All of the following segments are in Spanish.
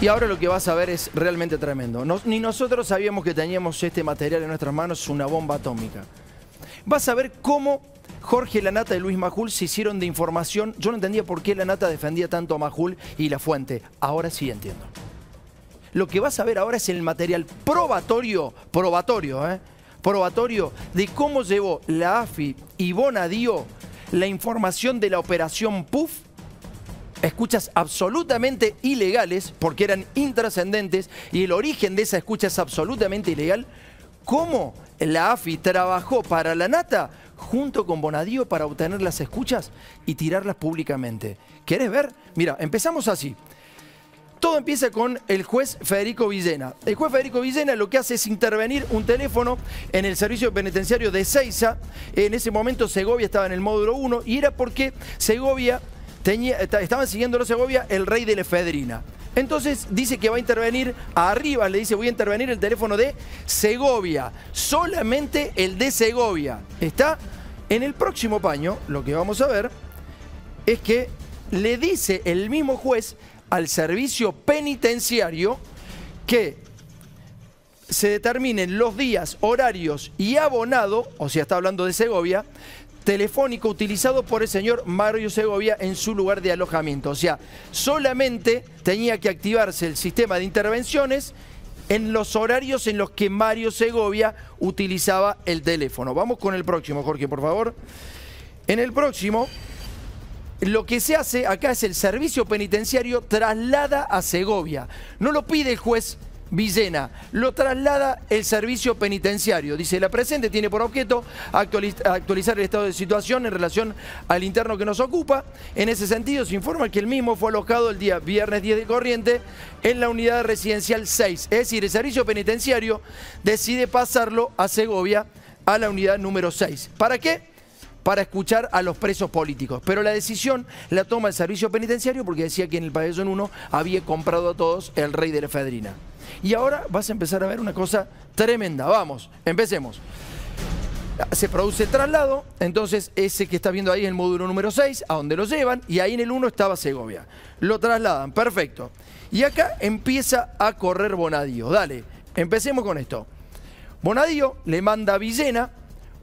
Y ahora lo que vas a ver es realmente tremendo. ni nosotros sabíamos que teníamos este material en nuestras manos, una bomba atómica. Vas a ver cómo Jorge Lanata y Luis Majul se hicieron de información. Yo no entendía por qué Lanata defendía tanto a Majul y la fuente. Ahora sí entiendo. Lo que vas a ver ahora es el material probatorio, probatorio, ¿eh? probatorio de cómo llevó la AFI y Bonadío la información de la operación PUF escuchas absolutamente ilegales, porque eran intrascendentes, y el origen de esa escucha es absolutamente ilegal, ¿cómo la AFI trabajó para la nata junto con Bonadío para obtener las escuchas y tirarlas públicamente? ¿Querés ver? Mira, empezamos así. Todo empieza con el juez Federico Villena. El juez Federico Villena lo que hace es intervenir un teléfono en el servicio penitenciario de Ceiza. En ese momento Segovia estaba en el módulo 1 y era porque Segovia estaban siguiendo a Segovia el rey de la efedrina. Entonces dice que va a intervenir arriba, le dice voy a intervenir el teléfono de Segovia, solamente el de Segovia. Está en el próximo paño, lo que vamos a ver es que le dice el mismo juez al servicio penitenciario que se determinen los días, horarios y abonado, o sea, está hablando de Segovia, telefónico utilizado por el señor Mario Segovia en su lugar de alojamiento. O sea, solamente tenía que activarse el sistema de intervenciones en los horarios en los que Mario Segovia utilizaba el teléfono. Vamos con el próximo, Jorge, por favor. En el próximo, lo que se hace acá es el servicio penitenciario traslada a Segovia. No lo pide el juez Villena. Lo traslada el servicio penitenciario. Dice, la presente tiene por objeto actualizar el estado de situación en relación al interno que nos ocupa. En ese sentido, se informa que el mismo fue alojado el día viernes 10 de corriente en la unidad residencial 6. Es decir, el servicio penitenciario decide pasarlo a Segovia a la unidad número 6. ¿Para qué? para escuchar a los presos políticos. Pero la decisión la toma el servicio penitenciario porque decía que en el pabellón 1 había comprado a todos el rey de la efedrina. Y ahora vas a empezar a ver una cosa tremenda. Vamos, empecemos. Se produce traslado, entonces ese que está viendo ahí es el módulo número 6, a donde lo llevan, y ahí en el 1 estaba Segovia. Lo trasladan, perfecto. Y acá empieza a correr Bonadío. Dale, empecemos con esto. Bonadío le manda a Villena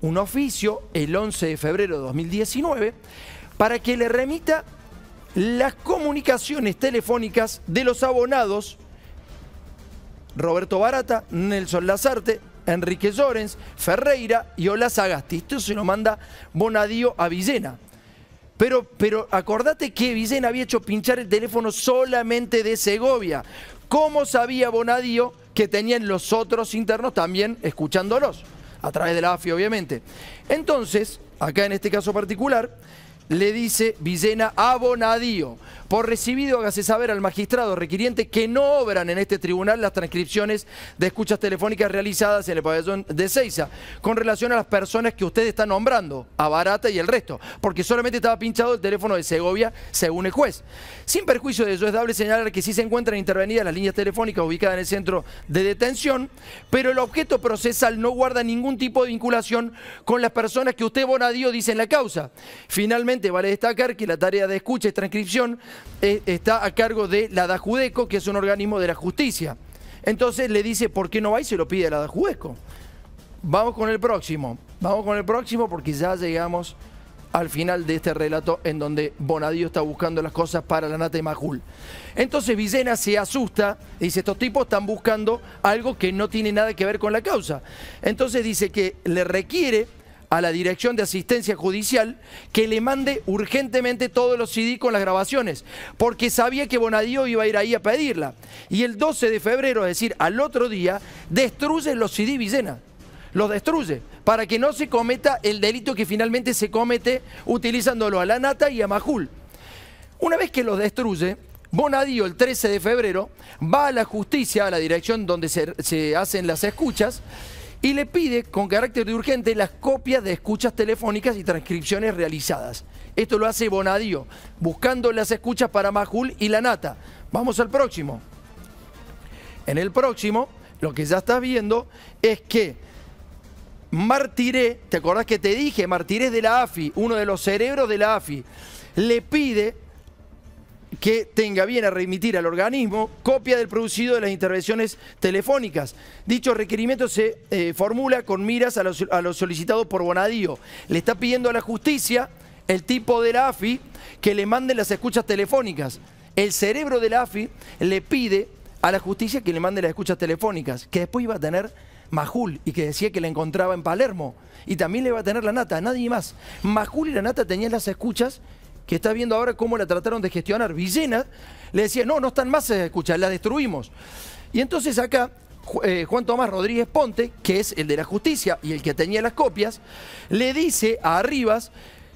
un oficio el 11 de febrero de 2019 para que le remita las comunicaciones telefónicas de los abonados Roberto Barata, Nelson Lazarte, Enrique Llorens, Ferreira y Olaz Sagasti. Esto se lo manda Bonadío a Villena. Pero, pero acordate que Villena había hecho pinchar el teléfono solamente de Segovia. ¿Cómo sabía Bonadío que tenían los otros internos también escuchándolos? A través de la AFI, obviamente. Entonces, acá en este caso particular, le dice Villena a Bonadío. Por recibido, hágase saber al magistrado requiriente que no obran en este tribunal las transcripciones de escuchas telefónicas realizadas en el pabellón de Ceiza con relación a las personas que usted está nombrando, a Barata y el resto, porque solamente estaba pinchado el teléfono de Segovia, según el juez. Sin perjuicio de ello, es dable señalar que sí se encuentran intervenidas las líneas telefónicas ubicadas en el centro de detención, pero el objeto procesal no guarda ningún tipo de vinculación con las personas que usted, Bonadío, dice en la causa. Finalmente, vale destacar que la tarea de escucha y transcripción eh, está a cargo de la DAJUDECO, que es un organismo de la justicia. Entonces le dice, ¿por qué no va? Y se lo pide a la DAJUDECO. Vamos con el próximo, vamos con el próximo porque ya llegamos al final de este relato en donde Bonadío está buscando las cosas para la nata y Majul. Entonces Villena se asusta y dice, estos tipos están buscando algo que no tiene nada que ver con la causa. Entonces dice que le requiere a la Dirección de Asistencia Judicial que le mande urgentemente todos los CD con las grabaciones, porque sabía que Bonadío iba a ir ahí a pedirla. Y el 12 de febrero, es decir, al otro día, destruye los CD Villena. Los destruye para que no se cometa el delito que finalmente se comete utilizándolo a la nata y a Majul. Una vez que los destruye, Bonadío el 13 de febrero va a la justicia, a la dirección donde se, se hacen las escuchas, y le pide con carácter de urgente las copias de escuchas telefónicas y transcripciones realizadas. Esto lo hace Bonadío, buscando las escuchas para Majul y la nata. Vamos al próximo. En el próximo, lo que ya estás viendo es que Martiré, ¿te acordás que te dije? Martiré de la AFI, uno de los cerebros de la AFI, le pide que tenga bien a remitir al organismo copia del producido de las intervenciones telefónicas. Dicho requerimiento se eh, formula con miras a lo, a solicitado por Bonadío. Le está pidiendo a la justicia el tipo de la AFI que le manden las escuchas telefónicas. El cerebro de la AFI le pide a la justicia que le mande las escuchas telefónicas, que después iba a tener Majul y que decía que la encontraba en Palermo. Y también le iba a tener la nata, nadie más. Majul y la nata tenían las escuchas que está viendo ahora cómo la trataron de gestionar, Villena, le decía, no, no están más a eh, escuchar, la destruimos. Y entonces acá eh, Juan Tomás Rodríguez Ponte, que es el de la justicia y el que tenía las copias, le dice a Arribas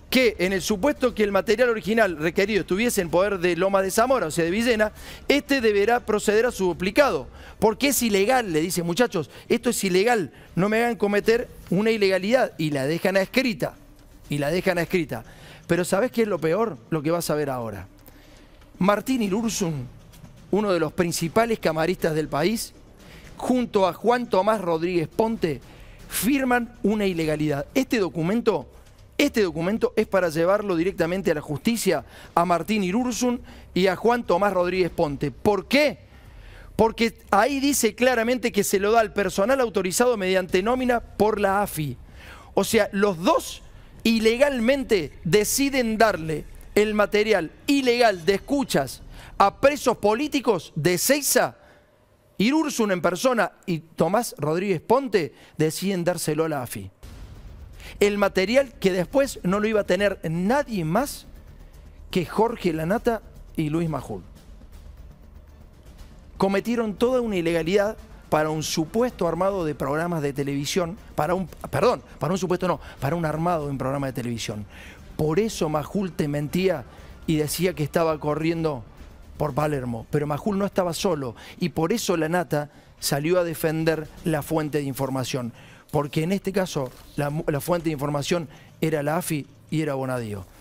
que en el supuesto que el material original requerido estuviese en poder de Loma de Zamora, o sea, de Villena, este deberá proceder a su duplicado, porque es ilegal, le dice muchachos, esto es ilegal, no me hagan cometer una ilegalidad, y la dejan a escrita, y la dejan a escrita. Pero sabes qué es lo peor? Lo que vas a ver ahora. Martín Irursun, uno de los principales camaristas del país, junto a Juan Tomás Rodríguez Ponte, firman una ilegalidad. Este documento, este documento es para llevarlo directamente a la justicia a Martín Irursun y a Juan Tomás Rodríguez Ponte. ¿Por qué? Porque ahí dice claramente que se lo da al personal autorizado mediante nómina por la AFI. O sea, los dos ilegalmente deciden darle el material ilegal de escuchas a presos políticos de Ceiza, Irursun en persona y Tomás Rodríguez Ponte deciden dárselo a la AFI. El material que después no lo iba a tener nadie más que Jorge Lanata y Luis Majul. Cometieron toda una ilegalidad para un supuesto armado de programas de televisión, para un, perdón, para un supuesto no, para un armado de un programa de televisión. Por eso Majul te mentía y decía que estaba corriendo por Palermo, pero Majul no estaba solo y por eso la nata salió a defender la fuente de información, porque en este caso la, la fuente de información era la AFI y era Bonadío.